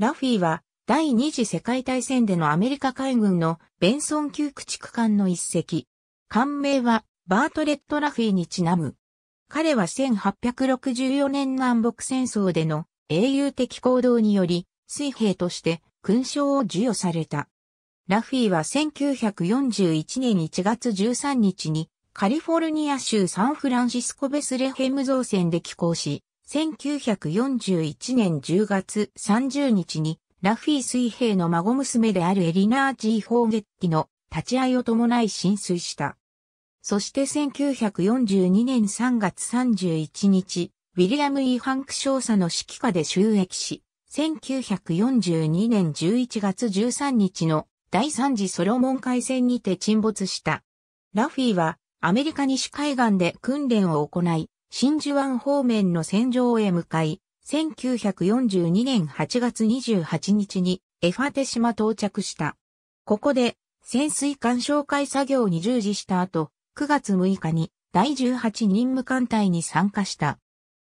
ラフィーは第二次世界大戦でのアメリカ海軍のベンソン級駆逐艦の一隻。艦名はバートレット・ラフィーにちなむ。彼は1864年南北戦争での英雄的行動により水兵として勲章を授与された。ラフィーは1941年1月13日にカリフォルニア州サンフランシスコベスレヘム造船で寄港し、1941年10月30日に、ラフィー水平の孫娘であるエリナー・ジー・ホーゲッティの立ち会いを伴い浸水した。そして1942年3月31日、ウィリアム・イー・ハンク少佐の指揮下で収益し、1942年11月13日の第三次ソロモン海戦にて沈没した。ラフィーはアメリカ西海岸で訓練を行い、真珠湾方面の戦場へ向かい、1942年8月28日にエファテ島到着した。ここで潜水艦紹介作業に従事した後、9月6日に第18任務艦隊に参加した。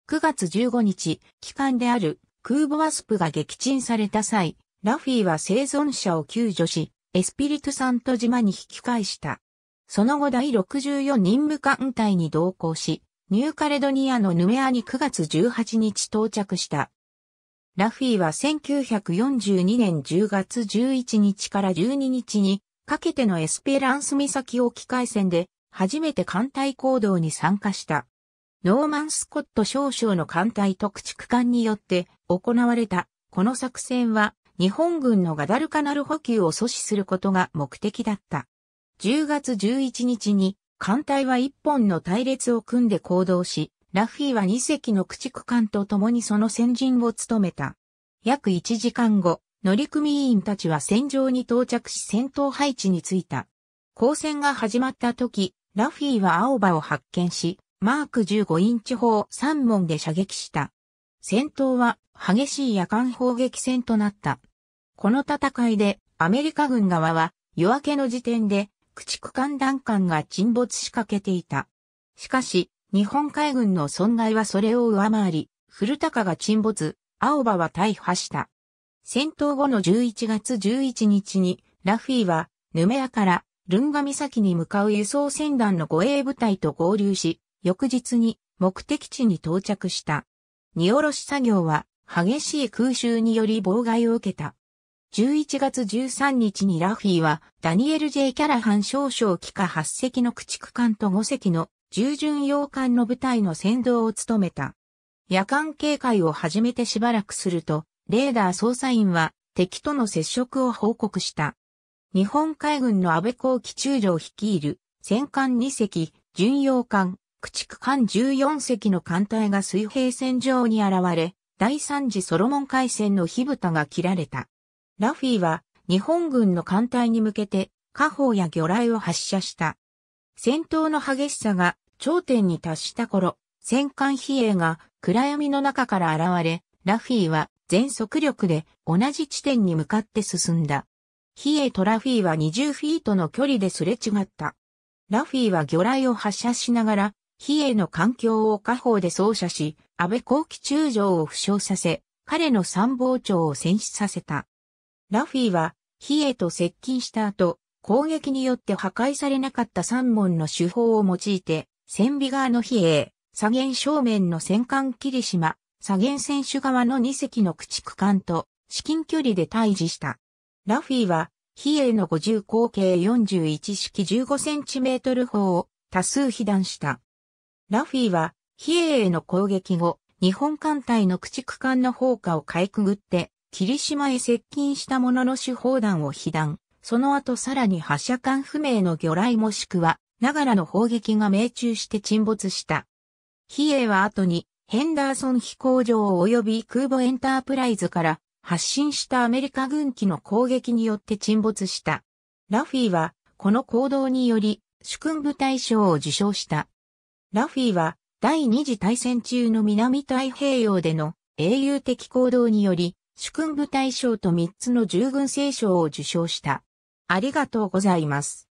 9月15日、機関である空母ワスプが撃沈された際、ラフィーは生存者を救助し、エスピリトサント島に引き返した。その後第64任務艦隊に同行し、ニューカレドニアのヌメアに9月18日到着した。ラフィーは1942年10月11日から12日にかけてのエスペランス岬沖海戦で初めて艦隊行動に参加した。ノーマン・スコット少将の艦隊特区艦によって行われたこの作戦は日本軍のガダルカナル補給を阻止することが目的だった。10月11日に艦隊は一本の隊列を組んで行動し、ラフィーは2隻の駆逐艦と共にその先陣を務めた。約1時間後、乗組員たちは戦場に到着し戦闘配置に着いた。交戦が始まった時、ラフィーは青葉を発見し、マーク15インチ砲3門で射撃した。戦闘は激しい夜間砲撃戦となった。この戦いでアメリカ軍側は夜明けの時点で駆逐艦弾艦が沈没しかけていた。しかし、日本海軍の損害はそれを上回り、古高が沈没、青葉は大破した。戦闘後の11月11日に、ラフィーは、ヌメアから、ルンガ岬に向かう輸送船団の護衛部隊と合流し、翌日に目的地に到着した。荷下ろし作業は激しい空襲により妨害を受けた。11月13日にラフィーは、ダニエル・ジェイキャラハン少々機下8隻の駆逐艦と5隻の従順洋艦の部隊の先導を務めた。夜間警戒を始めてしばらくすると、レーダー捜査員は敵との接触を報告した。日本海軍の安倍港機中将率いる戦艦2隻、巡洋艦、駆逐艦14隻の艦隊が水平線上に現れ、第3次ソロモン海戦の火蓋が切られた。ラフィーは日本軍の艦隊に向けて火砲や魚雷を発射した。戦闘の激しさが頂点に達した頃、戦艦比叡が暗闇の中から現れ、ラフィーは全速力で同じ地点に向かって進んだ。比叡とラフィーは20フィートの距離ですれ違った。ラフィーは魚雷を発射しながら、比叡の環境を火砲で操作し、安倍後期中将を負傷させ、彼の参謀長を戦死させた。ラフィーは、火へと接近した後、攻撃によって破壊されなかった三門の手法を用いて、船尾側の比叡、左舷正面の戦艦霧島、左舷選手側の2隻の駆逐艦と至近距離で対峙した。ラフィーは、比叡の50口径41式15センチメートル砲を多数被弾した。ラフィーは、比叡への攻撃後、日本艦隊の駆逐艦の砲火をかいくぐって、霧島へ接近したものの手砲弾を被弾、その後さらに発射管不明の魚雷もしくは、ながらの砲撃が命中して沈没した。比叡は後に、ヘンダーソン飛行場及び空母エンタープライズから発進したアメリカ軍機の攻撃によって沈没した。ラフィーは、この行動により、主君部隊賞を受賞した。ラフィーは、第二次大戦中の南太平洋での英雄的行動により、主君部大賞と3つの従軍聖賞を受賞した。ありがとうございます。